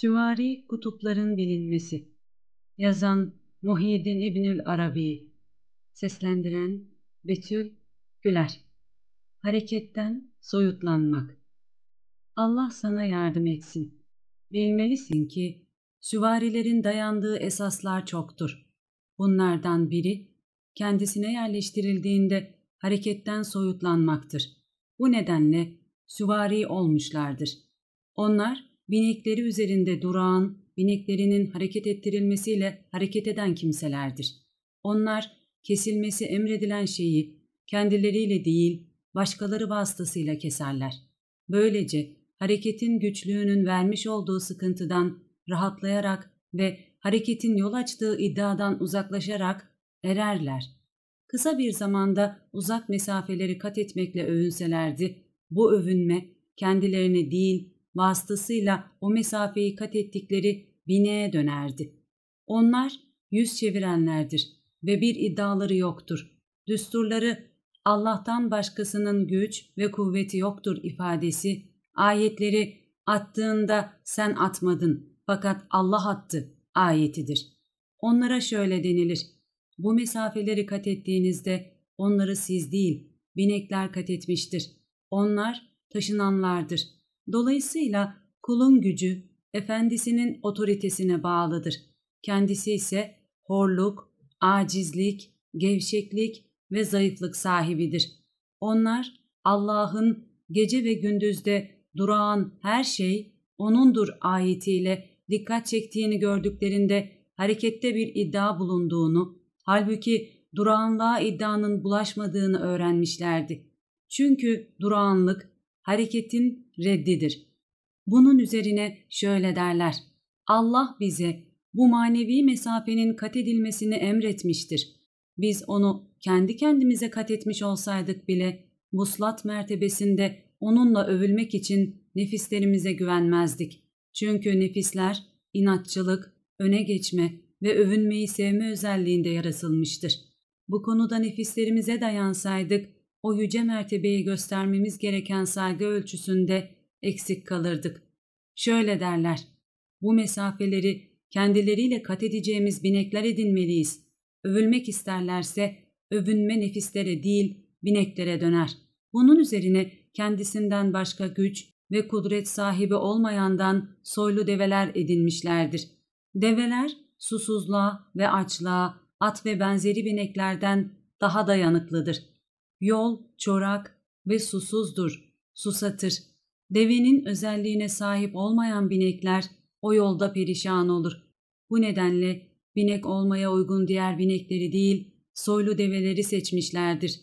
Süvari Kutupların Bilinmesi Yazan Muhyiddin İbnül Arabi Seslendiren Betül Güler Hareketten Soyutlanmak Allah sana yardım etsin. Bilmelisin ki süvarilerin dayandığı esaslar çoktur. Bunlardan biri kendisine yerleştirildiğinde hareketten soyutlanmaktır. Bu nedenle süvari olmuşlardır. Onlar binekleri üzerinde durağan, bineklerinin hareket ettirilmesiyle hareket eden kimselerdir. Onlar kesilmesi emredilen şeyi kendileriyle değil, başkaları vasıtasıyla keserler. Böylece hareketin güçlüğünün vermiş olduğu sıkıntıdan rahatlayarak ve hareketin yol açtığı iddiadan uzaklaşarak ererler. Kısa bir zamanda uzak mesafeleri kat etmekle övünselerdi, bu övünme kendilerini değil vasıtasıyla o mesafeyi kat ettikleri bineğe dönerdi. Onlar yüz çevirenlerdir ve bir iddiaları yoktur. Düsturları Allah'tan başkasının güç ve kuvveti yoktur ifadesi, ayetleri attığında sen atmadın fakat Allah attı ayetidir. Onlara şöyle denilir, bu mesafeleri kat ettiğinizde onları siz değil, binekler kat etmiştir. Onlar taşınanlardır.'' Dolayısıyla kulun gücü efendisinin otoritesine bağlıdır. Kendisi ise horluk, acizlik, gevşeklik ve zayıflık sahibidir. Onlar Allah'ın gece ve gündüzde durağan her şey O'nundur ayetiyle dikkat çektiğini gördüklerinde harekette bir iddia bulunduğunu, halbuki durağanlığa iddianın bulaşmadığını öğrenmişlerdi. Çünkü durağanlık, hareketin reddidir. Bunun üzerine şöyle derler. Allah bize bu manevi mesafenin kat edilmesini emretmiştir. Biz onu kendi kendimize kat etmiş olsaydık bile Muslat mertebesinde onunla övülmek için nefislerimize güvenmezdik. Çünkü nefisler inatçılık, öne geçme ve övünmeyi sevme özelliğinde yarasılmıştır. Bu konuda nefislerimize dayansaydık o yüce mertebeyi göstermemiz gereken saygı ölçüsünde eksik kalırdık. Şöyle derler, bu mesafeleri kendileriyle kat edeceğimiz binekler edinmeliyiz. Övülmek isterlerse övünme nefislere değil bineklere döner. Bunun üzerine kendisinden başka güç ve kudret sahibi olmayandan soylu develer edinmişlerdir. Develer susuzluğa ve açlığa, at ve benzeri bineklerden daha dayanıklıdır.'' Yol çorak ve susuzdur, susatır. Devenin özelliğine sahip olmayan binekler o yolda perişan olur. Bu nedenle binek olmaya uygun diğer binekleri değil, soylu develeri seçmişlerdir.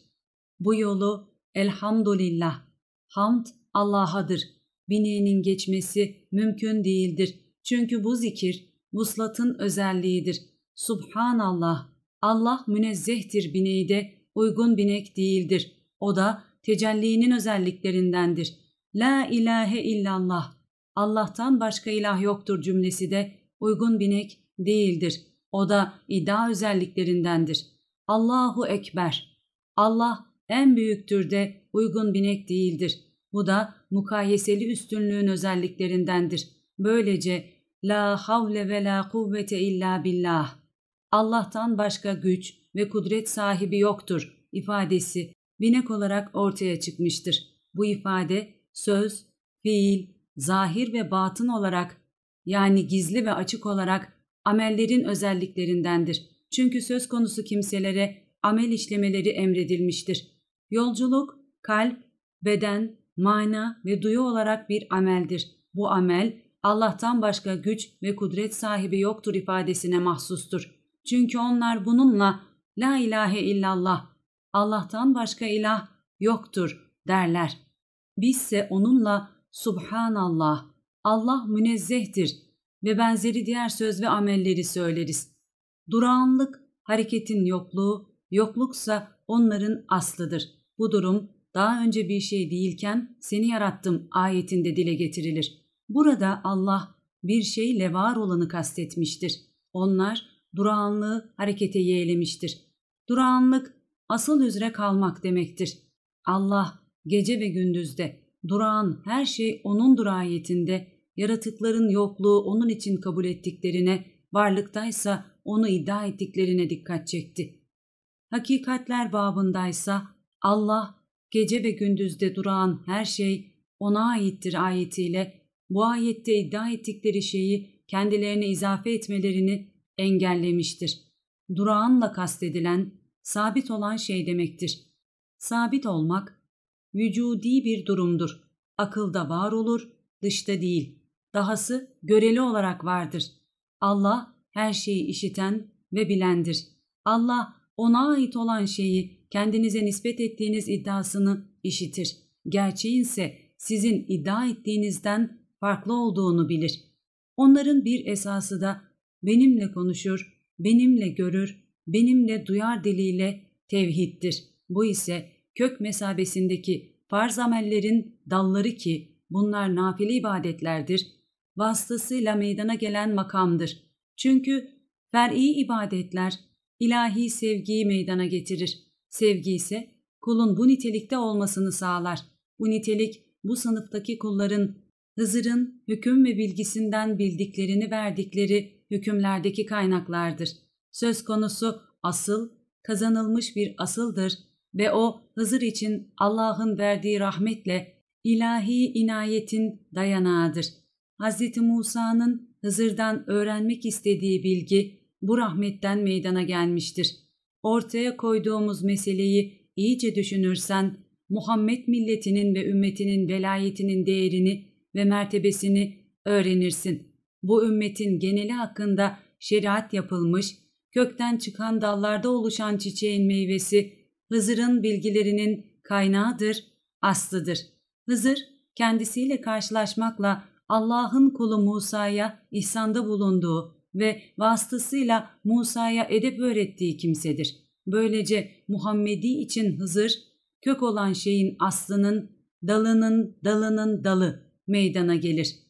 Bu yolu elhamdülillah, hamd Allah'adır. Bineğinin geçmesi mümkün değildir. Çünkü bu zikir vuslatın özelliğidir. Subhanallah, Allah münezzehtir bineği de uygun binek değildir. O da tecellinin özelliklerindendir. La ilahe illallah. Allah'tan başka ilah yoktur cümlesi de uygun binek değildir. O da iddia özelliklerindendir. Allahu Ekber. Allah en büyüktür de uygun binek değildir. Bu da mukayeseli üstünlüğün özelliklerindendir. Böylece la havle ve la kuvvete illa billah. Allah'tan başka güç ve kudret sahibi yoktur ifadesi binek olarak ortaya çıkmıştır. Bu ifade söz, fiil, zahir ve batın olarak yani gizli ve açık olarak amellerin özelliklerindendir. Çünkü söz konusu kimselere amel işlemeleri emredilmiştir. Yolculuk, kalp, beden, mana ve duyu olarak bir ameldir. Bu amel Allah'tan başka güç ve kudret sahibi yoktur ifadesine mahsustur. Çünkü onlar bununla la ilahe illallah, Allah'tan başka ilah yoktur derler. Bizse onunla subhanallah, Allah münezzehtir ve benzeri diğer söz ve amelleri söyleriz. Durağanlık, hareketin yokluğu, yokluksa onların aslıdır. Bu durum daha önce bir şey değilken seni yarattım ayetinde dile getirilir. Burada Allah bir şeyle var olanı kastetmiştir. Onlar durağanlığı harekete yeğlemiştir. Durağanlık asıl üzere kalmak demektir. Allah gece ve gündüzde durağan her şey onun durayetinde, yaratıkların yokluğu onun için kabul ettiklerine, varlıktaysa onu iddia ettiklerine dikkat çekti. Hakikatler babındaysa Allah gece ve gündüzde durağan her şey ona aittir ayetiyle bu ayette iddia ettikleri şeyi kendilerine izafe etmelerini engellemiştir. Durağanla kastedilen sabit olan şey demektir. Sabit olmak vücudi bir durumdur. Akılda var olur, dışta değil. Dahası göreli olarak vardır. Allah her şeyi işiten ve bilendir. Allah ona ait olan şeyi kendinize nispet ettiğiniz iddiasını işitir. Gerçeğin ise sizin iddia ettiğinizden farklı olduğunu bilir. Onların bir esası da benimle konuşur, benimle görür, benimle duyar diliyle tevhiddir. Bu ise kök mesabesindeki farz amellerin dalları ki bunlar nafile ibadetlerdir, vasıtasıyla meydana gelen makamdır. Çünkü fer'i ibadetler ilahi sevgiyi meydana getirir. Sevgi ise kulun bu nitelikte olmasını sağlar. Bu nitelik bu sınıftaki kulların Hızır'ın hüküm ve bilgisinden bildiklerini verdikleri hükümlerdeki kaynaklardır. Söz konusu asıl, kazanılmış bir asıldır ve o Hızır için Allah'ın verdiği rahmetle ilahi inayetin dayanağıdır. Hz. Musa'nın Hızır'dan öğrenmek istediği bilgi bu rahmetten meydana gelmiştir. Ortaya koyduğumuz meseleyi iyice düşünürsen Muhammed milletinin ve ümmetinin velayetinin değerini ve mertebesini öğrenirsin bu ümmetin geneli hakkında şeriat yapılmış, kökten çıkan dallarda oluşan çiçeğin meyvesi, Hızır'ın bilgilerinin kaynağıdır, aslıdır. Hızır, kendisiyle karşılaşmakla Allah'ın kulu Musa'ya ihsanda bulunduğu ve vasıtasıyla Musa'ya edep öğrettiği kimsedir. Böylece Muhammedi için Hızır, kök olan şeyin aslının, dalının dalının dalı meydana gelir.''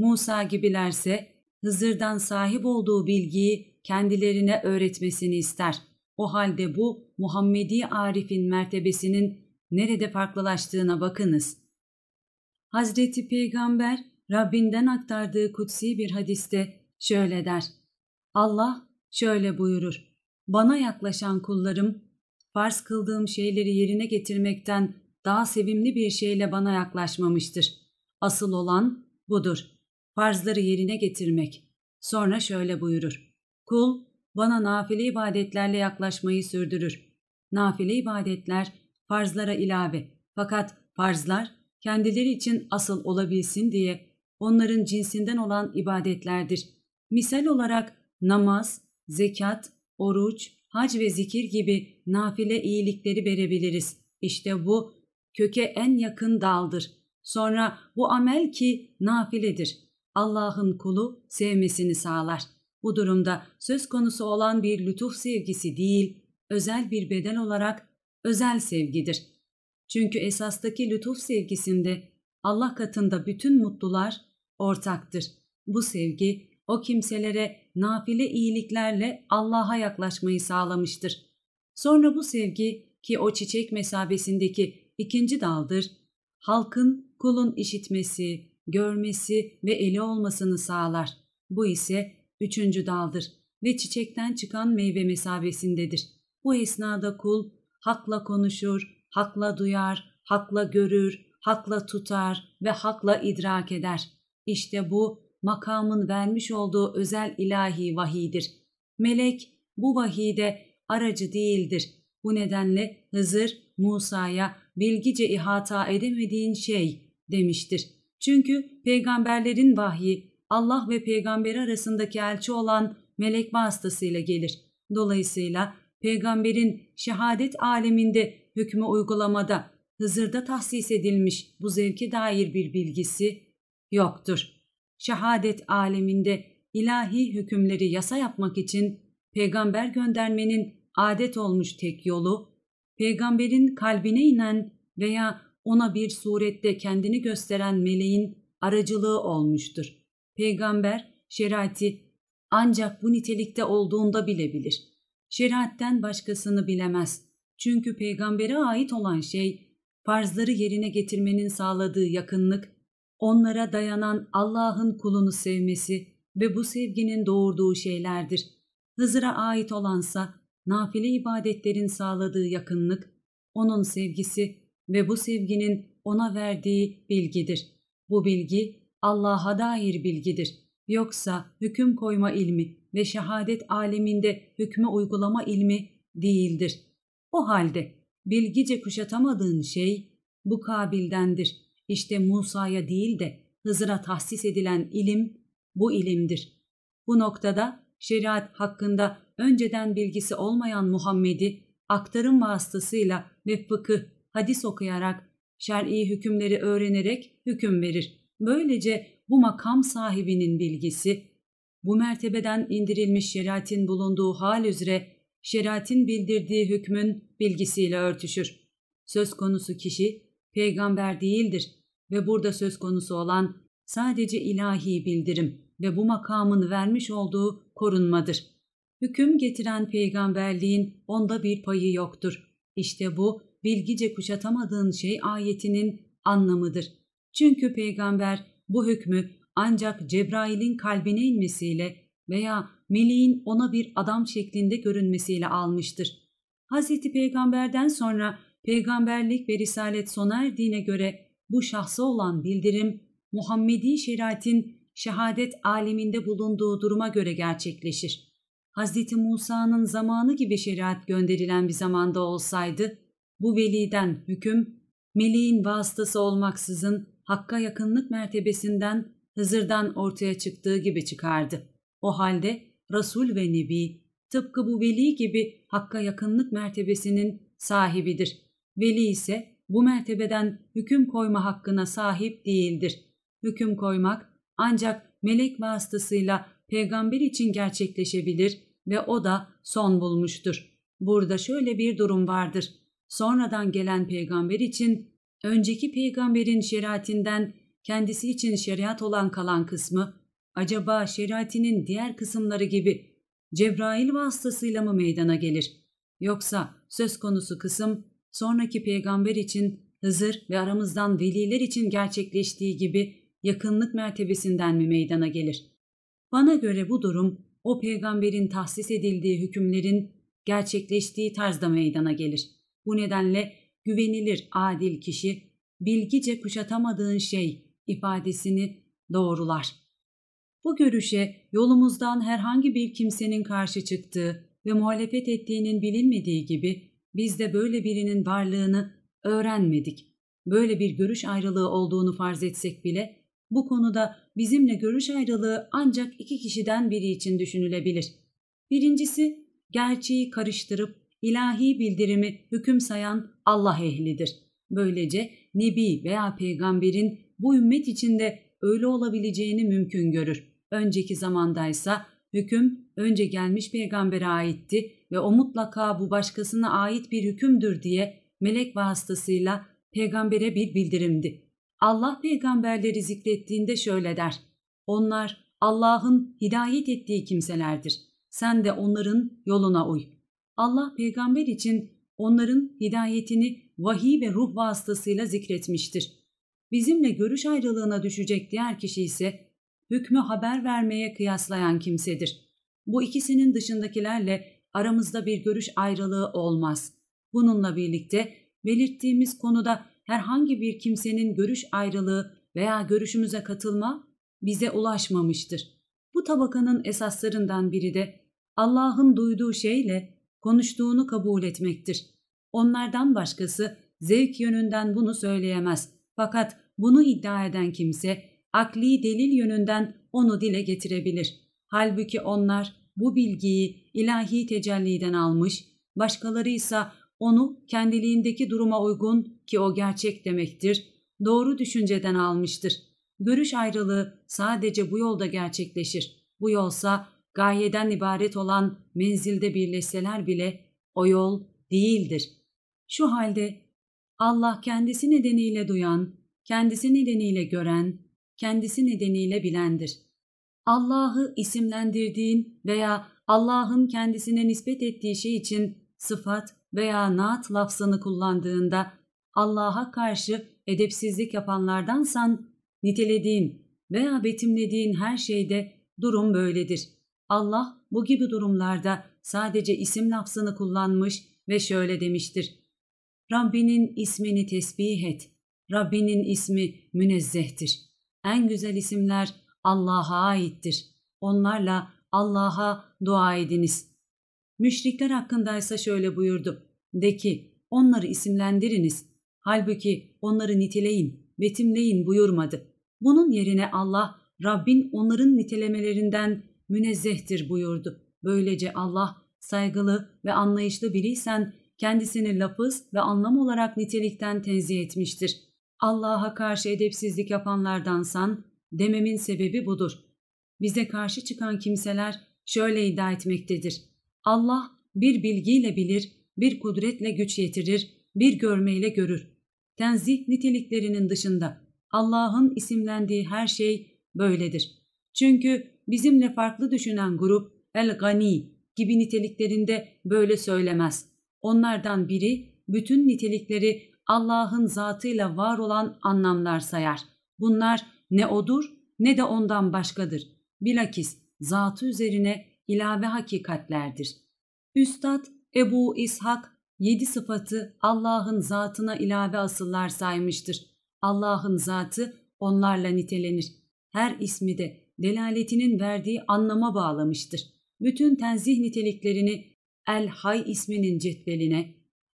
Musa gibilerse Hızır'dan sahip olduğu bilgiyi kendilerine öğretmesini ister. O halde bu Muhammedi Arif'in mertebesinin nerede farklılaştığına bakınız. Hazreti Peygamber Rabbinden aktardığı kutsi bir hadiste şöyle der. Allah şöyle buyurur. Bana yaklaşan kullarım farz kıldığım şeyleri yerine getirmekten daha sevimli bir şeyle bana yaklaşmamıştır. Asıl olan budur farzları yerine getirmek. Sonra şöyle buyurur. Kul bana nafile ibadetlerle yaklaşmayı sürdürür. Nafile ibadetler farzlara ilave fakat farzlar kendileri için asıl olabilsin diye onların cinsinden olan ibadetlerdir. Misal olarak namaz, zekat, oruç, hac ve zikir gibi nafile iyilikleri verebiliriz. İşte bu köke en yakın daldır. Sonra bu amel ki nafiledir. Allah'ın kulu sevmesini sağlar. Bu durumda söz konusu olan bir lütuf sevgisi değil, özel bir bedel olarak özel sevgidir. Çünkü esastaki lütuf sevgisinde Allah katında bütün mutlular ortaktır. Bu sevgi o kimselere nafile iyiliklerle Allah'a yaklaşmayı sağlamıştır. Sonra bu sevgi ki o çiçek mesabesindeki ikinci daldır, halkın, kulun işitmesi, görmesi ve ele olmasını sağlar. Bu ise üçüncü daldır ve çiçekten çıkan meyve mesabesindedir. Bu esnada kul hakla konuşur, hakla duyar, hakla görür, hakla tutar ve hakla idrak eder. İşte bu makamın vermiş olduğu özel ilahi vahidir. Melek bu vahide aracı değildir. Bu nedenle Hızır Musa'ya bilgice ihata edemediğin şey demiştir. Çünkü peygamberlerin vahyi Allah ve peygamberi arasındaki elçi olan melek vasıtasıyla gelir. Dolayısıyla peygamberin şehadet aleminde hükmü uygulamada Hızır'da tahsis edilmiş bu zevke dair bir bilgisi yoktur. Şehadet aleminde ilahi hükümleri yasa yapmak için peygamber göndermenin adet olmuş tek yolu, peygamberin kalbine inen veya ona bir surette kendini gösteren meleğin aracılığı olmuştur. Peygamber şerati ancak bu nitelikte olduğunda bilebilir. Şeriatten başkasını bilemez. Çünkü peygambere ait olan şey farzları yerine getirmenin sağladığı yakınlık, onlara dayanan Allah'ın kulunu sevmesi ve bu sevginin doğurduğu şeylerdir. Hızır'a ait olansa nafile ibadetlerin sağladığı yakınlık, onun sevgisi ve bu sevginin ona verdiği bilgidir. Bu bilgi Allah'a dair bilgidir. Yoksa hüküm koyma ilmi ve şehadet aleminde hükmü uygulama ilmi değildir. O halde bilgice kuşatamadığın şey bu kabildendir. İşte Musa'ya değil de Hızır'a tahsis edilen ilim bu ilimdir. Bu noktada şeriat hakkında önceden bilgisi olmayan Muhammed'i aktarım vasıtasıyla ve fıkıh hadis okuyarak, şer'i hükümleri öğrenerek hüküm verir. Böylece bu makam sahibinin bilgisi, bu mertebeden indirilmiş şeriatin bulunduğu hal üzere şeriatin bildirdiği hükmün bilgisiyle örtüşür. Söz konusu kişi peygamber değildir ve burada söz konusu olan sadece ilahi bildirim ve bu makamın vermiş olduğu korunmadır. Hüküm getiren peygamberliğin onda bir payı yoktur. İşte bu bilgice kuşatamadığın şey ayetinin anlamıdır. Çünkü peygamber bu hükmü ancak Cebrail'in kalbine inmesiyle veya meleğin ona bir adam şeklinde görünmesiyle almıştır. Hz. Peygamber'den sonra peygamberlik ve risalet sona erdiğine göre bu şahsa olan bildirim Muhammedi şeriatin şehadet aleminde bulunduğu duruma göre gerçekleşir. Hz. Musa'nın zamanı gibi şeriat gönderilen bir zamanda olsaydı bu veliden hüküm, meleğin vasıtası olmaksızın hakka yakınlık mertebesinden Hızır'dan ortaya çıktığı gibi çıkardı. O halde Resul ve Nebi tıpkı bu veli gibi hakka yakınlık mertebesinin sahibidir. Veli ise bu mertebeden hüküm koyma hakkına sahip değildir. Hüküm koymak ancak melek vasıtasıyla peygamber için gerçekleşebilir ve o da son bulmuştur. Burada şöyle bir durum vardır sonradan gelen peygamber için önceki peygamberin şeriatinden kendisi için şeriat olan kalan kısmı acaba şeriatinin diğer kısımları gibi Cebrail vasıtasıyla mı meydana gelir? Yoksa söz konusu kısım sonraki peygamber için Hızır ve aramızdan veliler için gerçekleştiği gibi yakınlık mertebesinden mi meydana gelir? Bana göre bu durum o peygamberin tahsis edildiği hükümlerin gerçekleştiği tarzda meydana gelir.'' Bu nedenle güvenilir adil kişi bilgice kuşatamadığın şey ifadesini doğrular. Bu görüşe yolumuzdan herhangi bir kimsenin karşı çıktığı ve muhalefet ettiğinin bilinmediği gibi biz de böyle birinin varlığını öğrenmedik. Böyle bir görüş ayrılığı olduğunu farz etsek bile bu konuda bizimle görüş ayrılığı ancak iki kişiden biri için düşünülebilir. Birincisi gerçeği karıştırıp ilahi bildirimi hüküm sayan Allah ehlidir. Böylece nebi veya peygamberin bu ümmet içinde öyle olabileceğini mümkün görür. Önceki zamandaysa hüküm önce gelmiş peygambere aitti ve o mutlaka bu başkasına ait bir hükümdür diye melek vasıtasıyla peygambere bir bildirimdi. Allah peygamberleri zikrettiğinde şöyle der. Onlar Allah'ın hidayet ettiği kimselerdir. Sen de onların yoluna uy.'' Allah peygamber için onların hidayetini vahiy ve ruh vasıtasıyla zikretmiştir. Bizimle görüş ayrılığına düşecek diğer kişi ise hükmü haber vermeye kıyaslayan kimsedir. Bu ikisinin dışındakilerle aramızda bir görüş ayrılığı olmaz. Bununla birlikte belirttiğimiz konuda herhangi bir kimsenin görüş ayrılığı veya görüşümüze katılma bize ulaşmamıştır. Bu tabakanın esaslarından biri de Allah'ın duyduğu şeyle konuştuğunu kabul etmektir. Onlardan başkası zevk yönünden bunu söyleyemez. Fakat bunu iddia eden kimse akli delil yönünden onu dile getirebilir. Halbuki onlar bu bilgiyi ilahi tecelliden almış, başkaları ise onu kendiliğindeki duruma uygun ki o gerçek demektir, doğru düşünceden almıştır. Görüş ayrılığı sadece bu yolda gerçekleşir. Bu yolsa gayeden ibaret olan menzilde birleşseler bile o yol değildir. Şu halde Allah kendisi nedeniyle duyan, kendisi nedeniyle gören, kendisi nedeniyle bilendir. Allah'ı isimlendirdiğin veya Allah'ın kendisine nispet ettiği şey için sıfat veya naat lafzını kullandığında Allah'a karşı edepsizlik yapanlardansan nitelediğin veya betimlediğin her şeyde durum böyledir. Allah bu gibi durumlarda sadece isim lafzını kullanmış ve şöyle demiştir. Rabbinin ismini tesbih et. Rabbinin ismi münezzehtir. En güzel isimler Allah'a aittir. Onlarla Allah'a dua ediniz. Müşrikler hakkındaysa şöyle buyurdu. De ki onları isimlendiriniz. Halbuki onları niteleyin, betimleyin buyurmadı. Bunun yerine Allah Rabbin onların nitelemelerinden münezzehtir buyurdu. Böylece Allah saygılı ve anlayışlı biriysen kendisini lafız ve anlam olarak nitelikten tenzih etmiştir. Allah'a karşı edepsizlik yapanlardansan dememin sebebi budur. Bize karşı çıkan kimseler şöyle iddia etmektedir. Allah bir bilgiyle bilir, bir kudretle güç yetirir, bir görmeyle görür. Tenzih niteliklerinin dışında Allah'ın isimlendiği her şey böyledir.'' Çünkü bizimle farklı düşünen grup El Gani gibi niteliklerinde böyle söylemez. Onlardan biri bütün nitelikleri Allah'ın zatıyla var olan anlamlar sayar. Bunlar ne odur ne de ondan başkadır. Bilakis zatı üzerine ilave hakikatlerdir. Üstad Ebu İshak yedi sıfatı Allah'ın zatına ilave asıllar saymıştır. Allah'ın zatı onlarla nitelenir. Her ismi de delaletinin verdiği anlama bağlamıştır. Bütün tenzih niteliklerini El Hay isminin cetveline,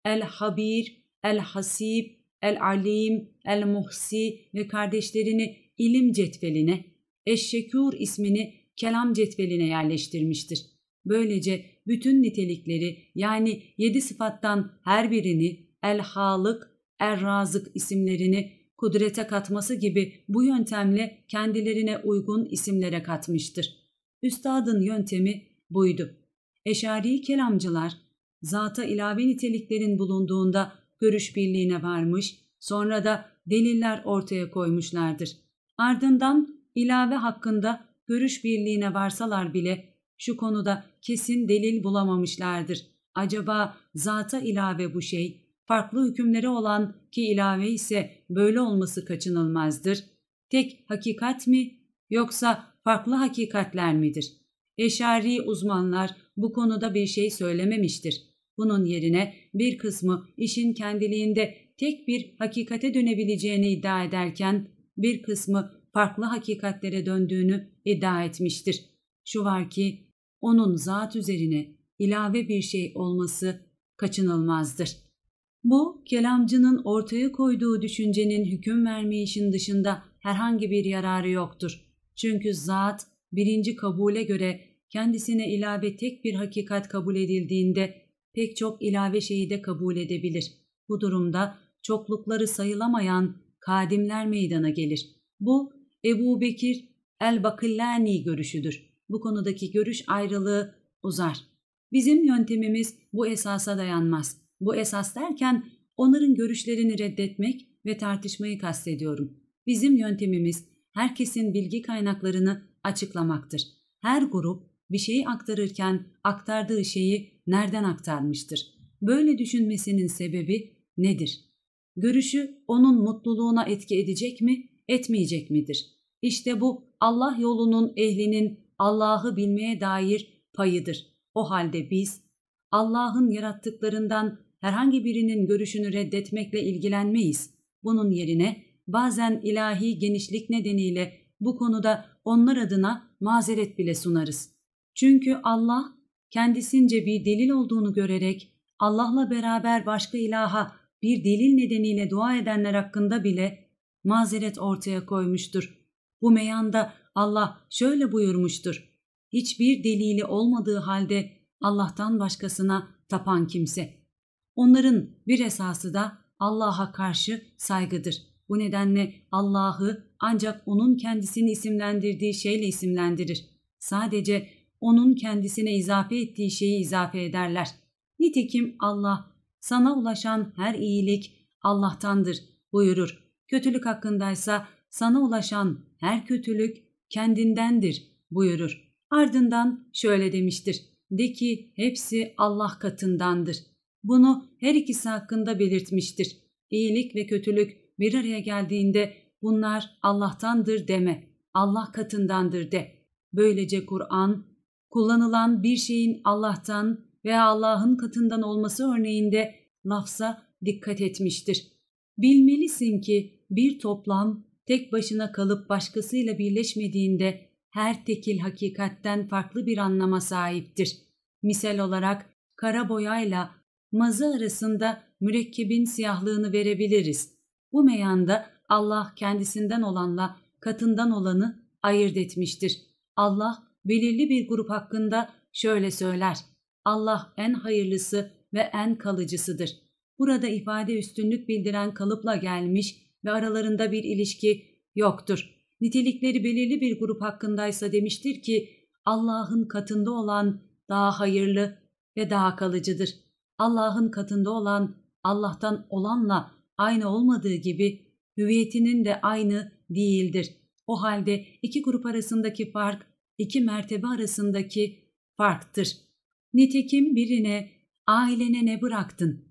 El Habir, El Hasib, El Alim, El Muhsi ve kardeşlerini ilim cetveline, Eşşekûr ismini kelam cetveline yerleştirmiştir. Böylece bütün nitelikleri yani yedi sıfattan her birini El Halık, Er Razık isimlerini kudrete katması gibi bu yöntemle kendilerine uygun isimlere katmıştır. Üstadın yöntemi buydu. Eşari kelamcılar, zata ilave niteliklerin bulunduğunda görüş birliğine varmış, sonra da deliller ortaya koymuşlardır. Ardından ilave hakkında görüş birliğine varsalar bile şu konuda kesin delil bulamamışlardır. Acaba zata ilave bu şey farklı hükümleri olan ki ilave ise böyle olması kaçınılmazdır. Tek hakikat mi yoksa farklı hakikatler midir? Eşari uzmanlar bu konuda bir şey söylememiştir. Bunun yerine bir kısmı işin kendiliğinde tek bir hakikate dönebileceğini iddia ederken bir kısmı farklı hakikatlere döndüğünü iddia etmiştir. Şu var ki onun zat üzerine ilave bir şey olması kaçınılmazdır.'' Bu, kelamcının ortaya koyduğu düşüncenin hüküm vermeyişin dışında herhangi bir yararı yoktur. Çünkü zat, birinci kabule göre kendisine ilave tek bir hakikat kabul edildiğinde pek çok ilave şeyi de kabul edebilir. Bu durumda çoklukları sayılamayan kadimler meydana gelir. Bu, Ebu Bekir el-Bakillani görüşüdür. Bu konudaki görüş ayrılığı uzar. Bizim yöntemimiz bu esasa dayanmaz. Bu esas derken onların görüşlerini reddetmek ve tartışmayı kastediyorum. Bizim yöntemimiz herkesin bilgi kaynaklarını açıklamaktır. Her grup bir şeyi aktarırken aktardığı şeyi nereden aktarmıştır? Böyle düşünmesinin sebebi nedir? Görüşü onun mutluluğuna etki edecek mi, etmeyecek midir? İşte bu Allah yolunun ehlinin Allah'ı bilmeye dair payıdır. O halde biz Allah'ın yarattıklarından herhangi birinin görüşünü reddetmekle ilgilenmeyiz. Bunun yerine bazen ilahi genişlik nedeniyle bu konuda onlar adına mazeret bile sunarız. Çünkü Allah kendisince bir delil olduğunu görerek Allah'la beraber başka ilaha bir delil nedeniyle dua edenler hakkında bile mazeret ortaya koymuştur. Bu meyanda Allah şöyle buyurmuştur. Hiçbir delili olmadığı halde Allah'tan başkasına tapan kimse.'' Onların bir esası da Allah'a karşı saygıdır. Bu nedenle Allah'ı ancak onun kendisini isimlendirdiği şeyle isimlendirir. Sadece onun kendisine izafe ettiği şeyi izafe ederler. Nitekim Allah sana ulaşan her iyilik Allah'tandır buyurur. Kötülük hakkındaysa sana ulaşan her kötülük kendindendir buyurur. Ardından şöyle demiştir. De ki hepsi Allah katındandır.'' Bunu her ikisi hakkında belirtmiştir. İyilik ve kötülük bir araya geldiğinde bunlar Allah'tandır deme, Allah katındandır de. Böylece Kur'an, kullanılan bir şeyin Allah'tan veya Allah'ın katından olması örneğinde lafza dikkat etmiştir. Bilmelisin ki bir toplam tek başına kalıp başkasıyla birleşmediğinde her tekil hakikatten farklı bir anlama sahiptir. Misal olarak kara boyayla mazı arasında mürekkebin siyahlığını verebiliriz. Bu meyanda Allah kendisinden olanla katından olanı ayırt etmiştir. Allah belirli bir grup hakkında şöyle söyler. Allah en hayırlısı ve en kalıcısıdır. Burada ifade üstünlük bildiren kalıpla gelmiş ve aralarında bir ilişki yoktur. Nitelikleri belirli bir grup hakkındaysa demiştir ki Allah'ın katında olan daha hayırlı ve daha kalıcıdır. Allah'ın katında olan, Allah'tan olanla aynı olmadığı gibi hüviyetinin de aynı değildir. O halde iki grup arasındaki fark, iki mertebe arasındaki farktır. Nitekim birine, ailene ne bıraktın?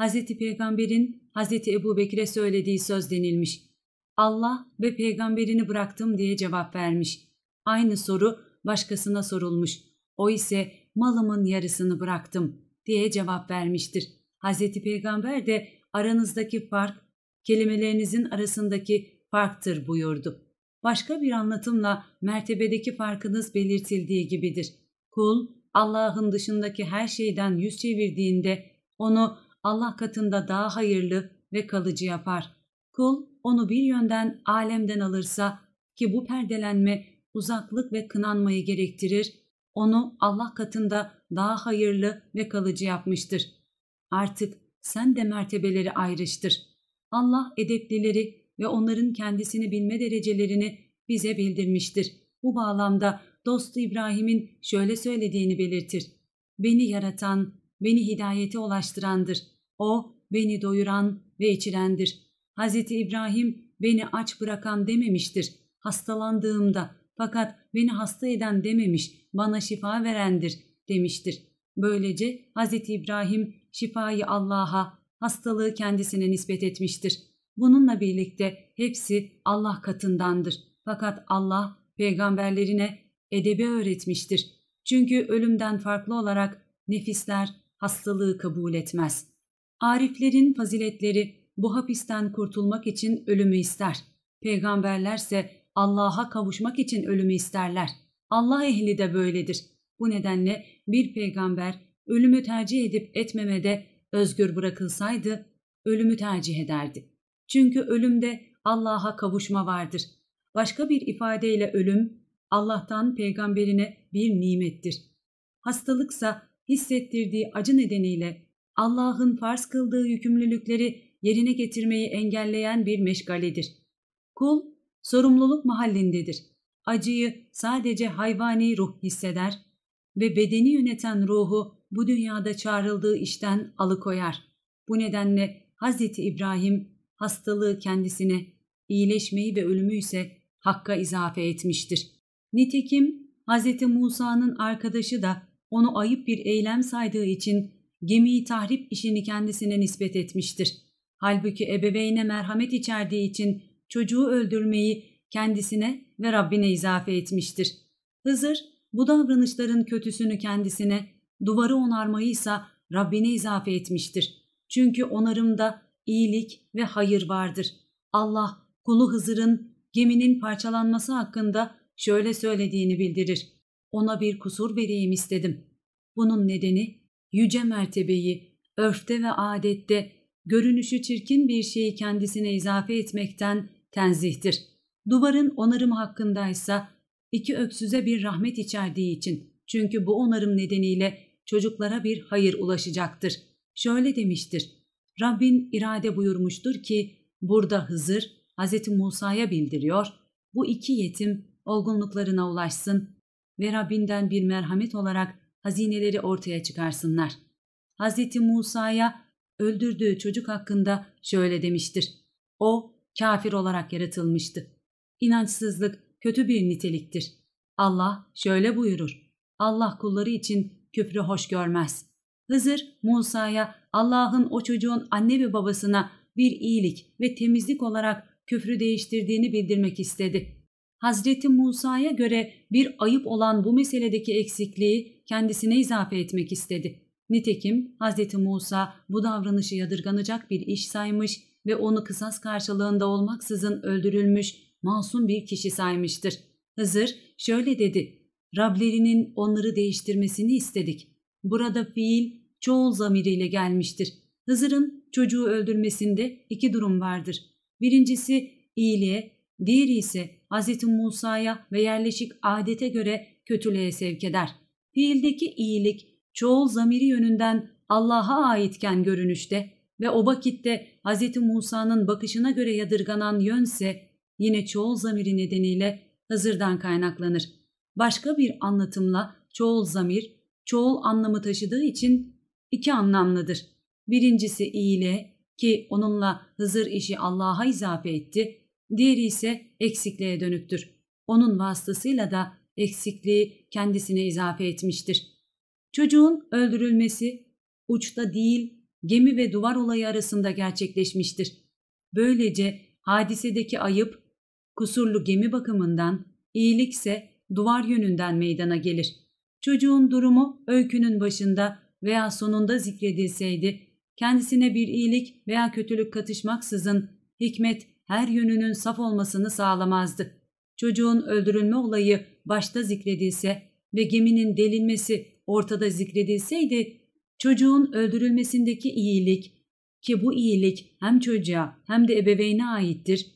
Hz. Peygamber'in Hz. Ebu Bekir'e söylediği söz denilmiş. Allah ve peygamberini bıraktım diye cevap vermiş. Aynı soru başkasına sorulmuş. O ise malımın yarısını bıraktım diye cevap vermiştir. Hz. Peygamber de aranızdaki fark kelimelerinizin arasındaki farktır buyurdu. Başka bir anlatımla mertebedeki farkınız belirtildiği gibidir. Kul Allah'ın dışındaki her şeyden yüz çevirdiğinde onu Allah katında daha hayırlı ve kalıcı yapar. Kul onu bir yönden alemden alırsa ki bu perdelenme uzaklık ve kınanmayı gerektirir, onu Allah katında daha hayırlı ve kalıcı yapmıştır. Artık sen de mertebeleri ayrıştır. Allah edeplileri ve onların kendisini bilme derecelerini bize bildirmiştir. Bu bağlamda dost İbrahim'in şöyle söylediğini belirtir. Beni yaratan, beni hidayete ulaştırandır. O beni doyuran ve içirendir. Hz. İbrahim beni aç bırakan dememiştir. Hastalandığımda, fakat beni hasta eden dememiş, bana şifa verendir demiştir. Böylece Hz. İbrahim şifayı Allah'a, hastalığı kendisine nispet etmiştir. Bununla birlikte hepsi Allah katındandır. Fakat Allah peygamberlerine edebi öğretmiştir. Çünkü ölümden farklı olarak nefisler hastalığı kabul etmez. Ariflerin faziletleri bu hapisten kurtulmak için ölümü ister. Peygamberlerse Allah'a kavuşmak için ölümü isterler. Allah ehli de böyledir. Bu nedenle bir peygamber ölümü tercih edip etmemede özgür bırakılsaydı ölümü tercih ederdi. Çünkü ölümde Allah'a kavuşma vardır. Başka bir ifadeyle ölüm Allah'tan peygamberine bir nimettir. Hastalıksa hissettirdiği acı nedeniyle Allah'ın farz kıldığı yükümlülükleri yerine getirmeyi engelleyen bir meşgaledir. Kul sorumluluk mahallindedir. Acıyı sadece hayvani ruh hisseder ve bedeni yöneten ruhu bu dünyada çağrıldığı işten alıkoyar. Bu nedenle Hz. İbrahim hastalığı kendisine, iyileşmeyi ve ölümü ise Hakk'a izafe etmiştir. Nitekim Hz. Musa'nın arkadaşı da onu ayıp bir eylem saydığı için gemiyi tahrip işini kendisine nispet etmiştir. Halbuki ebeveyne merhamet içerdiği için çocuğu öldürmeyi kendisine ve Rabbine izafe etmiştir. Hızır bu davranışların kötüsünü kendisine, duvarı onarmayı ise Rabbine izafe etmiştir. Çünkü onarımda iyilik ve hayır vardır. Allah kulu Hızır'ın geminin parçalanması hakkında şöyle söylediğini bildirir. Ona bir kusur vereyim istedim. Bunun nedeni yüce mertebeyi örfte ve adette görünüşü çirkin bir şeyi kendisine izafe etmekten tenzihtir. Duvarın onarımı hakkındaysa iki öksüze bir rahmet içerdiği için çünkü bu onarım nedeniyle çocuklara bir hayır ulaşacaktır. Şöyle demiştir. Rabbin irade buyurmuştur ki burada Hızır Hz. Musa'ya bildiriyor. Bu iki yetim olgunluklarına ulaşsın ve Rabbinden bir merhamet olarak hazineleri ortaya çıkarsınlar. Hz. Musa'ya öldürdüğü çocuk hakkında şöyle demiştir. O kafir olarak yaratılmıştı. İnançsızlık kötü bir niteliktir. Allah şöyle buyurur. Allah kulları için küfrü hoş görmez. Hızır, Musa'ya Allah'ın o çocuğun anne ve babasına bir iyilik ve temizlik olarak küfrü değiştirdiğini bildirmek istedi. Hazreti Musa'ya göre bir ayıp olan bu meseledeki eksikliği kendisine izafe etmek istedi. Nitekim Hazreti Musa bu davranışı yadırganacak bir iş saymış ve onu kısas karşılığında olmaksızın öldürülmüş masum bir kişi saymıştır. Hızır şöyle dedi, Rablerinin onları değiştirmesini istedik. Burada fiil çoğul zamiriyle gelmiştir. Hızır'ın çocuğu öldürmesinde iki durum vardır. Birincisi iyiliğe, diğeri ise Hz. Musa'ya ve yerleşik adete göre kötülüğe sevk eder. Fiildeki iyilik çoğul zamiri yönünden Allah'a aitken görünüşte ve o vakitte Hz. Musa'nın bakışına göre yadırganan yönse yine çoğul zamiri nedeniyle Hızır'dan kaynaklanır. Başka bir anlatımla çoğul zamir, çoğul anlamı taşıdığı için iki anlamlıdır. Birincisi iyile ki onunla Hızır işi Allah'a izafe etti, diğeri ise eksikliğe dönüktür. Onun vasıtasıyla da eksikliği kendisine izafe etmiştir. Çocuğun öldürülmesi uçta değil gemi ve duvar olayı arasında gerçekleşmiştir. Böylece hadisedeki ayıp kusurlu gemi bakımından, iyilikse duvar yönünden meydana gelir. Çocuğun durumu öykünün başında veya sonunda zikredilseydi, kendisine bir iyilik veya kötülük katışmaksızın hikmet her yönünün saf olmasını sağlamazdı. Çocuğun öldürülme olayı başta zikredilse ve geminin delinmesi ortada zikredilseydi Çocuğun öldürülmesindeki iyilik ki bu iyilik hem çocuğa hem de ebeveyne aittir,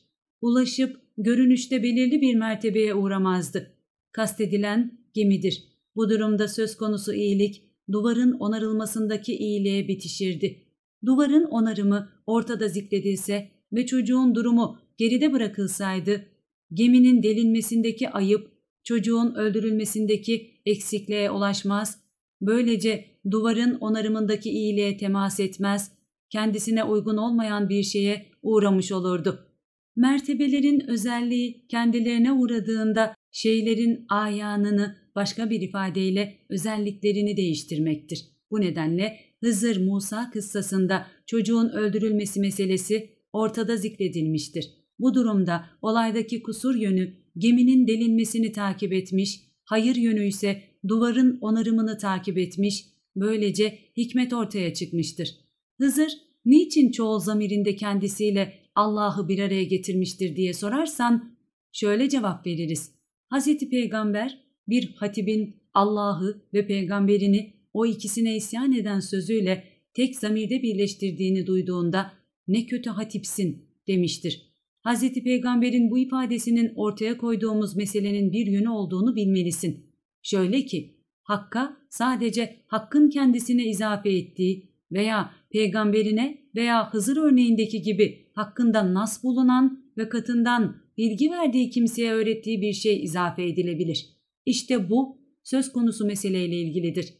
ulaşıp görünüşte belirli bir mertebeye uğramazdı. Kastedilen gemidir. Bu durumda söz konusu iyilik, duvarın onarılmasındaki iyiliğe bitişirdi. Duvarın onarımı ortada zikredilse ve çocuğun durumu geride bırakılsaydı, geminin delinmesindeki ayıp, çocuğun öldürülmesindeki eksikliğe ulaşmaz, böylece duvarın onarımındaki iyiliğe temas etmez, kendisine uygun olmayan bir şeye uğramış olurdu. Mertebelerin özelliği kendilerine uğradığında şeylerin ayanını başka bir ifadeyle özelliklerini değiştirmektir. Bu nedenle Hızır Musa kıssasında çocuğun öldürülmesi meselesi ortada zikredilmiştir. Bu durumda olaydaki kusur yönü geminin delinmesini takip etmiş, hayır yönü ise duvarın onarımını takip etmiş, Böylece hikmet ortaya çıkmıştır. Hızır niçin çoğu zamirinde kendisiyle Allah'ı bir araya getirmiştir diye sorarsan, şöyle cevap veririz. Hz. Peygamber bir hatibin Allah'ı ve peygamberini o ikisine isyan eden sözüyle tek zamirde birleştirdiğini duyduğunda ne kötü hatipsin demiştir. Hz. Peygamber'in bu ifadesinin ortaya koyduğumuz meselenin bir yönü olduğunu bilmelisin. Şöyle ki Hakka sadece hakkın kendisine izafe ettiği veya peygamberine veya Hızır örneğindeki gibi hakkında nas bulunan ve katından bilgi verdiği kimseye öğrettiği bir şey izafe edilebilir. İşte bu söz konusu meseleyle ilgilidir.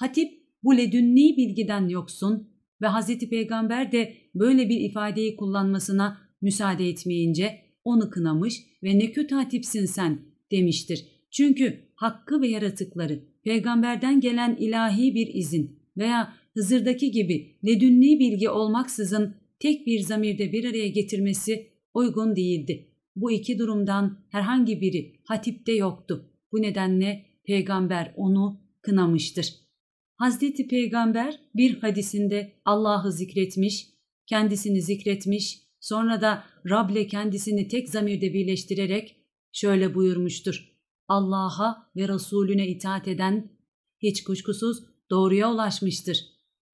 Hatip bu ledünni bilgiden yoksun ve Hz. Peygamber de böyle bir ifadeyi kullanmasına müsaade etmeyince onu kınamış ve ne kötü hatipsin sen demiştir. Çünkü hakkı ve yaratıkları peygamberden gelen ilahi bir izin veya Hızır'daki gibi ledünni bilgi olmaksızın tek bir zamirde bir araya getirmesi uygun değildi. Bu iki durumdan herhangi biri hatipte yoktu. Bu nedenle peygamber onu kınamıştır. Hazreti Peygamber bir hadisinde Allah'ı zikretmiş, kendisini zikretmiş, sonra da Rab'le kendisini tek zamirde birleştirerek şöyle buyurmuştur. Allah'a ve Resulüne itaat eden hiç kuşkusuz doğruya ulaşmıştır.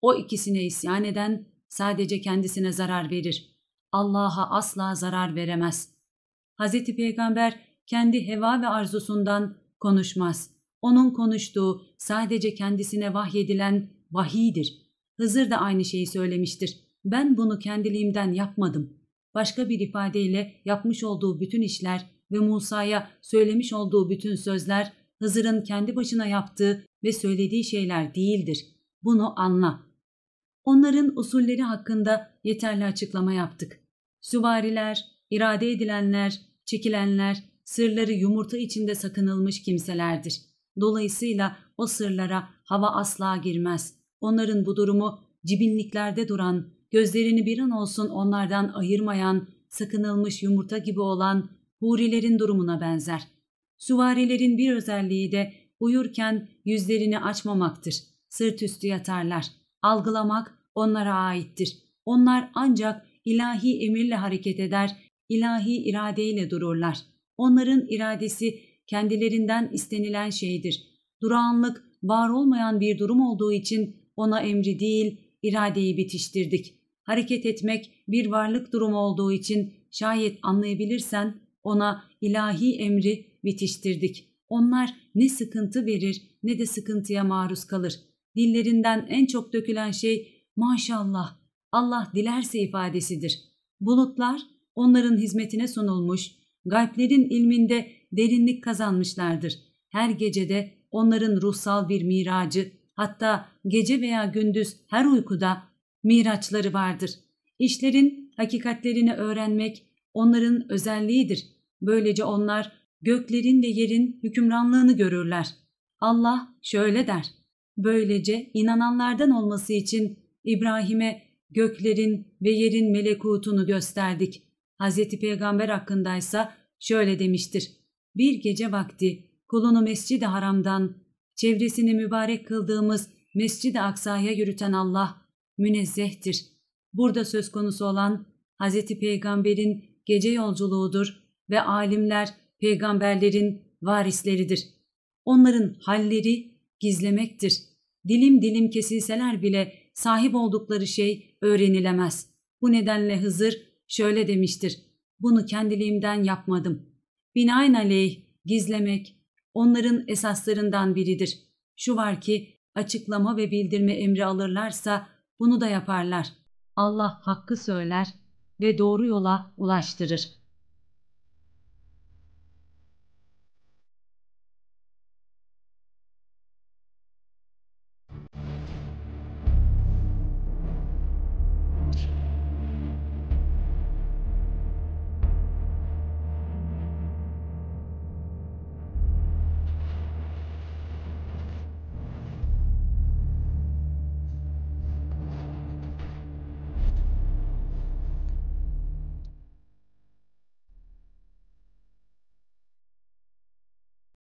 O ikisine isyan eden sadece kendisine zarar verir. Allah'a asla zarar veremez. Hz. Peygamber kendi heva ve arzusundan konuşmaz. Onun konuştuğu sadece kendisine vahyedilen vahidir. Hızır da aynı şeyi söylemiştir. Ben bunu kendiliğimden yapmadım. Başka bir ifadeyle yapmış olduğu bütün işler ve Musa'ya söylemiş olduğu bütün sözler Hızır'ın kendi başına yaptığı ve söylediği şeyler değildir. Bunu anla. Onların usulleri hakkında yeterli açıklama yaptık. Süvariler, irade edilenler, çekilenler, sırları yumurta içinde sakınılmış kimselerdir. Dolayısıyla o sırlara hava asla girmez. Onların bu durumu cibinliklerde duran, gözlerini bir an olsun onlardan ayırmayan, sakınılmış yumurta gibi olan hurilerin durumuna benzer. Süvarilerin bir özelliği de uyurken yüzlerini açmamaktır. Sırt üstü yatarlar. Algılamak onlara aittir. Onlar ancak ilahi emirle hareket eder, ilahi iradeyle dururlar. Onların iradesi kendilerinden istenilen şeydir. Durağanlık var olmayan bir durum olduğu için ona emri değil, iradeyi bitiştirdik. Hareket etmek bir varlık durumu olduğu için şayet anlayabilirsen ona ilahi emri bitiştirdik. Onlar ne sıkıntı verir ne de sıkıntıya maruz kalır. Dillerinden en çok dökülen şey maşallah, Allah dilerse ifadesidir. Bulutlar onların hizmetine sunulmuş, gayplerin ilminde derinlik kazanmışlardır. Her gecede onların ruhsal bir miracı, hatta gece veya gündüz her uykuda miraçları vardır. İşlerin hakikatlerini öğrenmek onların özelliğidir. Böylece onlar göklerin ve yerin hükümranlığını görürler. Allah şöyle der. Böylece inananlardan olması için İbrahim'e göklerin ve yerin melekutunu gösterdik. Hz. Peygamber hakkındaysa şöyle demiştir. Bir gece vakti kulunu Mescid-i Haram'dan, çevresini mübarek kıldığımız Mescid-i Aksa'ya yürüten Allah münezzehtir. Burada söz konusu olan Hz. Peygamber'in gece yolculuğudur ve alimler peygamberlerin varisleridir. Onların halleri gizlemektir. Dilim dilim kesilseler bile sahip oldukları şey öğrenilemez. Bu nedenle Hızır şöyle demiştir. Bunu kendiliğimden yapmadım. Binaenaleyh gizlemek onların esaslarından biridir. Şu var ki açıklama ve bildirme emri alırlarsa bunu da yaparlar. Allah hakkı söyler ve doğru yola ulaştırır.